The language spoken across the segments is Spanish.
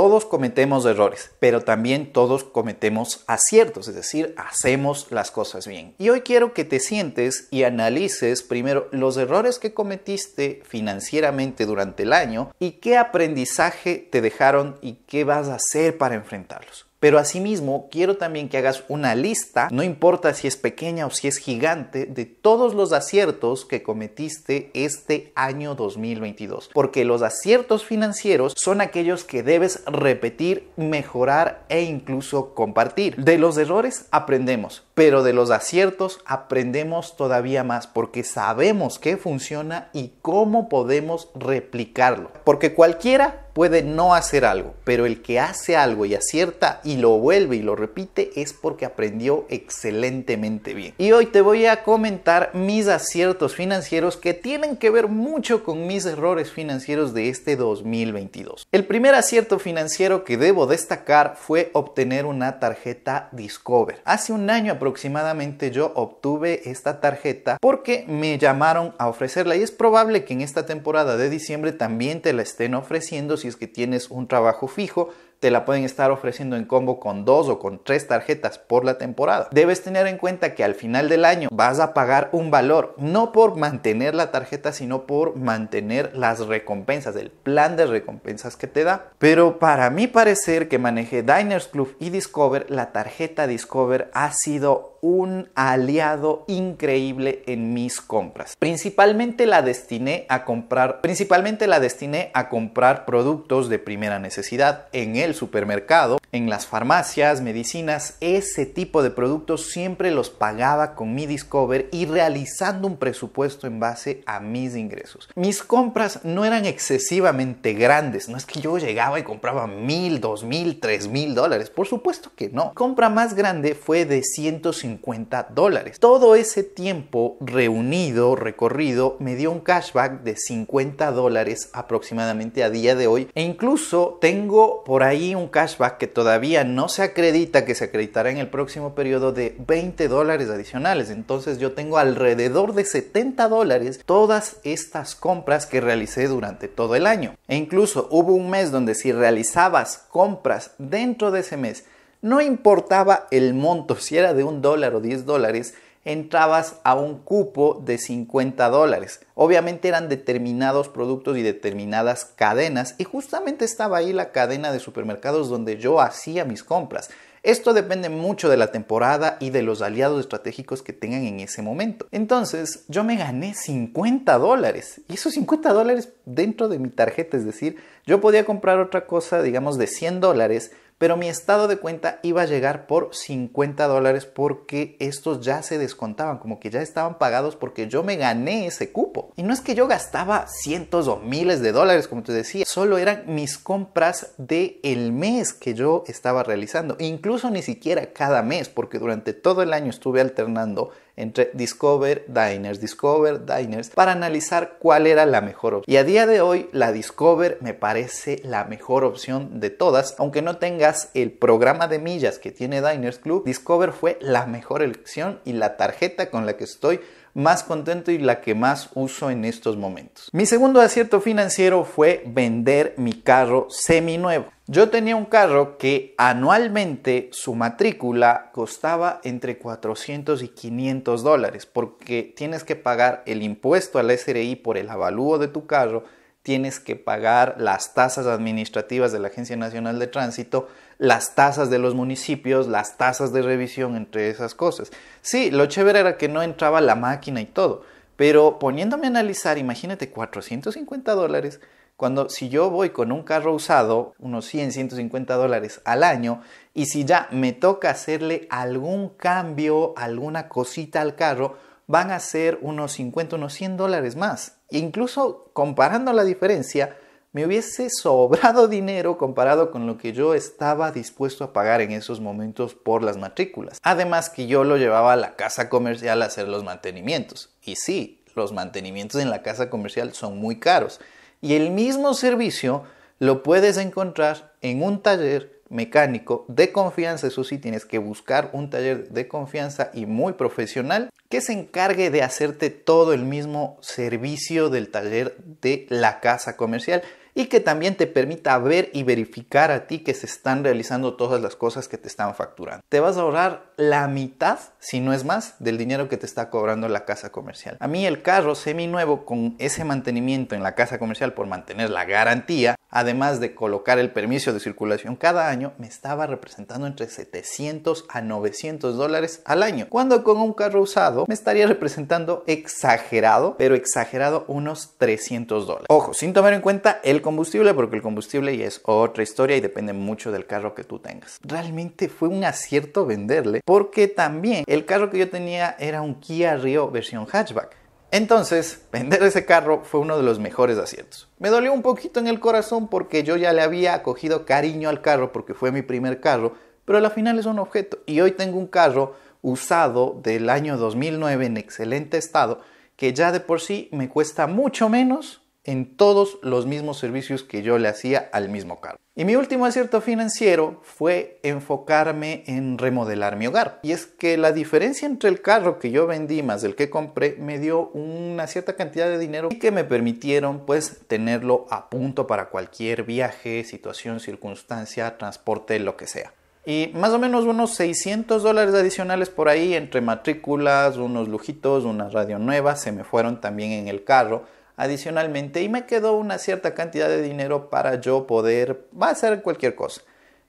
Todos cometemos errores, pero también todos cometemos aciertos, es decir, hacemos las cosas bien. Y hoy quiero que te sientes y analices primero los errores que cometiste financieramente durante el año y qué aprendizaje te dejaron y qué vas a hacer para enfrentarlos. Pero asimismo, quiero también que hagas una lista, no importa si es pequeña o si es gigante, de todos los aciertos que cometiste este año 2022. Porque los aciertos financieros son aquellos que debes repetir, mejorar e incluso compartir. De los errores aprendemos, pero de los aciertos aprendemos todavía más porque sabemos qué funciona y cómo podemos replicarlo. Porque cualquiera puede no hacer algo, pero el que hace algo y acierta y lo vuelve y lo repite es porque aprendió excelentemente bien. Y hoy te voy a comentar mis aciertos financieros que tienen que ver mucho con mis errores financieros de este 2022. El primer acierto financiero que debo destacar fue obtener una tarjeta Discover. Hace un año aproximadamente yo obtuve esta tarjeta porque me llamaron a ofrecerla y es probable que en esta temporada de diciembre también te la estén ofreciendo si es que tienes un trabajo fijo te la pueden estar ofreciendo en combo con dos o con tres tarjetas por la temporada. Debes tener en cuenta que al final del año vas a pagar un valor, no por mantener la tarjeta, sino por mantener las recompensas, el plan de recompensas que te da. Pero para mi parecer que maneje Diners Club y Discover, la tarjeta Discover ha sido un aliado increíble en mis compras. Principalmente la destiné a comprar, principalmente la destiné a comprar productos de primera necesidad en el supermercado, en las farmacias, medicinas, ese tipo de productos siempre los pagaba con mi Discover y realizando un presupuesto en base a mis ingresos. Mis compras no eran excesivamente grandes, no es que yo llegaba y compraba mil, dos mil, tres mil dólares, por supuesto que no. compra más grande fue de 150 50 dólares. Todo ese tiempo reunido, recorrido, me dio un cashback de 50 dólares aproximadamente a día de hoy. E incluso tengo por ahí un cashback que todavía no se acredita, que se acreditará en el próximo periodo de 20 dólares adicionales. Entonces yo tengo alrededor de 70 dólares todas estas compras que realicé durante todo el año. E incluso hubo un mes donde si realizabas compras dentro de ese mes no importaba el monto, si era de un dólar o 10 dólares, entrabas a un cupo de 50 dólares. Obviamente eran determinados productos y determinadas cadenas y justamente estaba ahí la cadena de supermercados donde yo hacía mis compras. Esto depende mucho de la temporada y de los aliados estratégicos que tengan en ese momento. Entonces yo me gané 50 dólares y esos 50 dólares dentro de mi tarjeta, es decir, yo podía comprar otra cosa, digamos, de 100 dólares, pero mi estado de cuenta iba a llegar por 50 dólares porque estos ya se descontaban, como que ya estaban pagados porque yo me gané ese cupo. Y no es que yo gastaba cientos o miles de dólares, como te decía, solo eran mis compras de el mes que yo estaba realizando, incluso ni siquiera cada mes, porque durante todo el año estuve alternando entre Discover Diners, Discover Diners, para analizar cuál era la mejor opción. Y a día de hoy la Discover me parece la mejor opción de todas, aunque no tengas el programa de millas que tiene Diners Club, Discover fue la mejor elección y la tarjeta con la que estoy más contento y la que más uso en estos momentos. Mi segundo acierto financiero fue vender mi carro seminuevo. Yo tenía un carro que anualmente su matrícula costaba entre 400 y 500 dólares porque tienes que pagar el impuesto al SRI por el avalúo de tu carro tienes que pagar las tasas administrativas de la Agencia Nacional de Tránsito, las tasas de los municipios, las tasas de revisión, entre esas cosas. Sí, lo chévere era que no entraba la máquina y todo, pero poniéndome a analizar, imagínate 450 dólares, cuando si yo voy con un carro usado, unos 100, 150 dólares al año, y si ya me toca hacerle algún cambio, alguna cosita al carro, van a ser unos 50, unos 100 dólares más. E incluso comparando la diferencia, me hubiese sobrado dinero comparado con lo que yo estaba dispuesto a pagar en esos momentos por las matrículas. Además que yo lo llevaba a la casa comercial a hacer los mantenimientos. Y sí, los mantenimientos en la casa comercial son muy caros. Y el mismo servicio lo puedes encontrar en un taller mecánico de confianza, eso sí, tienes que buscar un taller de confianza y muy profesional que se encargue de hacerte todo el mismo servicio del taller de la casa comercial y que también te permita ver y verificar a ti que se están realizando todas las cosas que te están facturando. Te vas a ahorrar la mitad, si no es más, del dinero que te está cobrando la casa comercial. A mí el carro seminuevo con ese mantenimiento en la casa comercial por mantener la garantía, además de colocar el permiso de circulación cada año, me estaba representando entre 700 a 900 dólares al año. Cuando con un carro usado me estaría representando exagerado, pero exagerado unos 300 dólares. Ojo, sin tomar en cuenta el combustible, porque el combustible ya es otra historia y depende mucho del carro que tú tengas. Realmente fue un acierto venderle, porque también el carro que yo tenía era un Kia Rio versión hatchback. Entonces, vender ese carro fue uno de los mejores aciertos. Me dolió un poquito en el corazón porque yo ya le había acogido cariño al carro porque fue mi primer carro, pero al final es un objeto y hoy tengo un carro usado del año 2009 en excelente estado que ya de por sí me cuesta mucho menos en todos los mismos servicios que yo le hacía al mismo carro. Y mi último acierto financiero fue enfocarme en remodelar mi hogar. Y es que la diferencia entre el carro que yo vendí más el que compré me dio una cierta cantidad de dinero y que me permitieron pues tenerlo a punto para cualquier viaje, situación, circunstancia, transporte, lo que sea y más o menos unos 600 dólares adicionales por ahí entre matrículas, unos lujitos, una radio nueva, se me fueron también en el carro, adicionalmente y me quedó una cierta cantidad de dinero para yo poder hacer cualquier cosa.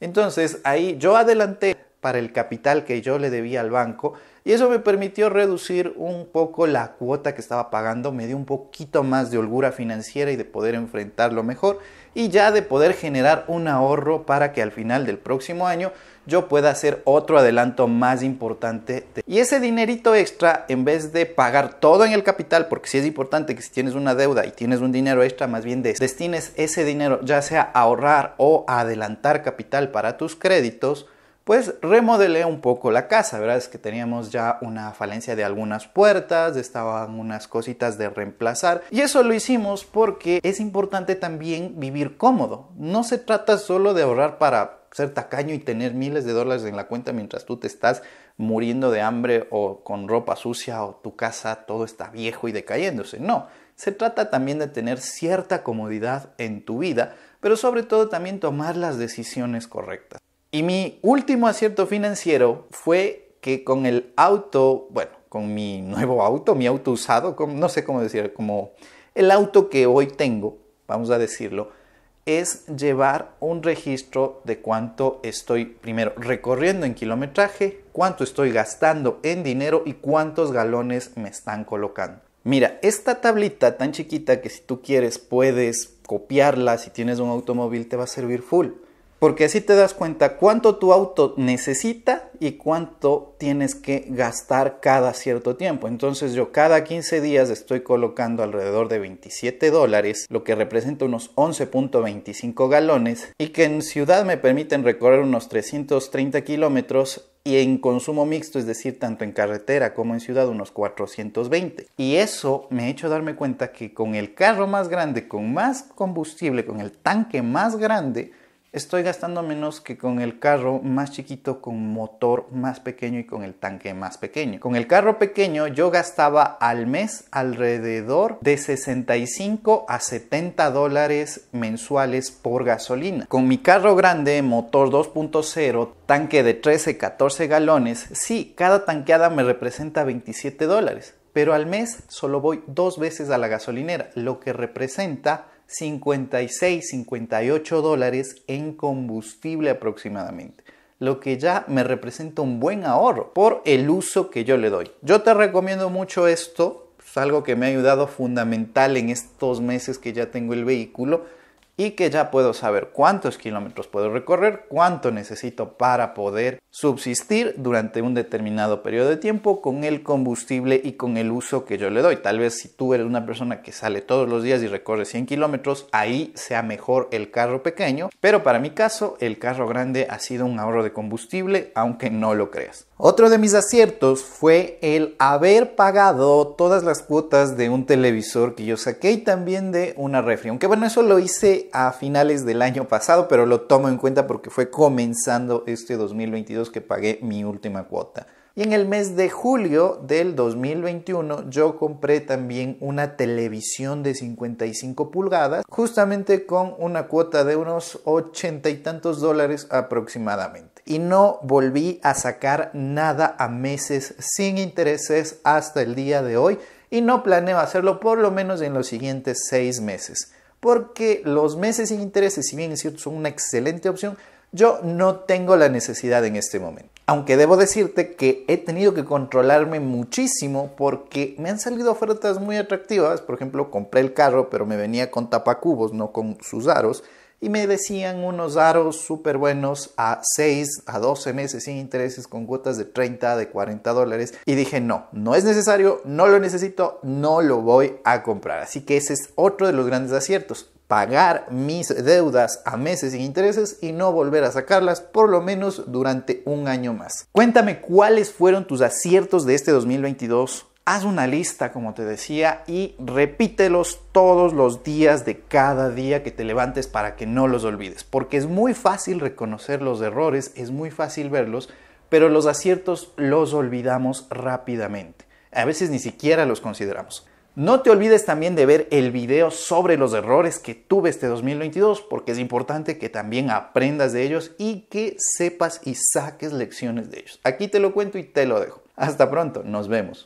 Entonces ahí yo adelanté para el capital que yo le debía al banco y eso me permitió reducir un poco la cuota que estaba pagando, me dio un poquito más de holgura financiera y de poder enfrentarlo mejor y ya de poder generar un ahorro para que al final del próximo año yo pueda hacer otro adelanto más importante. Y ese dinerito extra, en vez de pagar todo en el capital, porque si es importante que si tienes una deuda y tienes un dinero extra, más bien destines ese dinero ya sea a ahorrar o adelantar capital para tus créditos, pues remodelé un poco la casa, ¿verdad? Es que teníamos ya una falencia de algunas puertas, estaban unas cositas de reemplazar y eso lo hicimos porque es importante también vivir cómodo. No se trata solo de ahorrar para ser tacaño y tener miles de dólares en la cuenta mientras tú te estás muriendo de hambre o con ropa sucia o tu casa todo está viejo y decayéndose. No, se trata también de tener cierta comodidad en tu vida, pero sobre todo también tomar las decisiones correctas. Y mi último acierto financiero fue que con el auto, bueno, con mi nuevo auto, mi auto usado, no sé cómo decir, como el auto que hoy tengo, vamos a decirlo, es llevar un registro de cuánto estoy primero recorriendo en kilometraje, cuánto estoy gastando en dinero y cuántos galones me están colocando. Mira, esta tablita tan chiquita que si tú quieres puedes copiarla, si tienes un automóvil te va a servir full. Porque así te das cuenta cuánto tu auto necesita y cuánto tienes que gastar cada cierto tiempo. Entonces yo cada 15 días estoy colocando alrededor de 27 dólares, lo que representa unos 11.25 galones y que en ciudad me permiten recorrer unos 330 kilómetros y en consumo mixto, es decir, tanto en carretera como en ciudad, unos 420. Y eso me ha hecho darme cuenta que con el carro más grande, con más combustible, con el tanque más grande, estoy gastando menos que con el carro más chiquito, con motor más pequeño y con el tanque más pequeño. Con el carro pequeño yo gastaba al mes alrededor de 65 a 70 dólares mensuales por gasolina. Con mi carro grande, motor 2.0, tanque de 13, 14 galones, sí, cada tanqueada me representa 27 dólares pero al mes solo voy dos veces a la gasolinera, lo que representa 56, 58 dólares en combustible aproximadamente, lo que ya me representa un buen ahorro por el uso que yo le doy. Yo te recomiendo mucho esto, es algo que me ha ayudado fundamental en estos meses que ya tengo el vehículo y que ya puedo saber cuántos kilómetros puedo recorrer, cuánto necesito para poder subsistir durante un determinado periodo de tiempo con el combustible y con el uso que yo le doy. Tal vez si tú eres una persona que sale todos los días y recorre 100 kilómetros, ahí sea mejor el carro pequeño, pero para mi caso el carro grande ha sido un ahorro de combustible, aunque no lo creas. Otro de mis aciertos fue el haber pagado todas las cuotas de un televisor que yo saqué y también de una refri. Aunque bueno, eso lo hice a finales del año pasado, pero lo tomo en cuenta porque fue comenzando este 2022 que pagué mi última cuota. Y en el mes de julio del 2021 yo compré también una televisión de 55 pulgadas, justamente con una cuota de unos ochenta y tantos dólares aproximadamente y no volví a sacar nada a meses sin intereses hasta el día de hoy y no planeo hacerlo por lo menos en los siguientes seis meses. Porque los meses sin intereses, si bien es cierto, son una excelente opción, yo no tengo la necesidad en este momento. Aunque debo decirte que he tenido que controlarme muchísimo porque me han salido ofertas muy atractivas. Por ejemplo, compré el carro, pero me venía con tapacubos, no con sus aros y me decían unos aros súper buenos a 6 a 12 meses sin intereses con cuotas de 30, de 40 dólares. Y dije, no, no es necesario, no lo necesito, no lo voy a comprar. Así que ese es otro de los grandes aciertos pagar mis deudas a meses sin intereses y no volver a sacarlas por lo menos durante un año más. Cuéntame cuáles fueron tus aciertos de este 2022 Haz una lista, como te decía, y repítelos todos los días de cada día que te levantes para que no los olvides, porque es muy fácil reconocer los errores, es muy fácil verlos, pero los aciertos los olvidamos rápidamente. A veces ni siquiera los consideramos. No te olvides también de ver el video sobre los errores que tuve este 2022, porque es importante que también aprendas de ellos y que sepas y saques lecciones de ellos. Aquí te lo cuento y te lo dejo. Hasta pronto, nos vemos.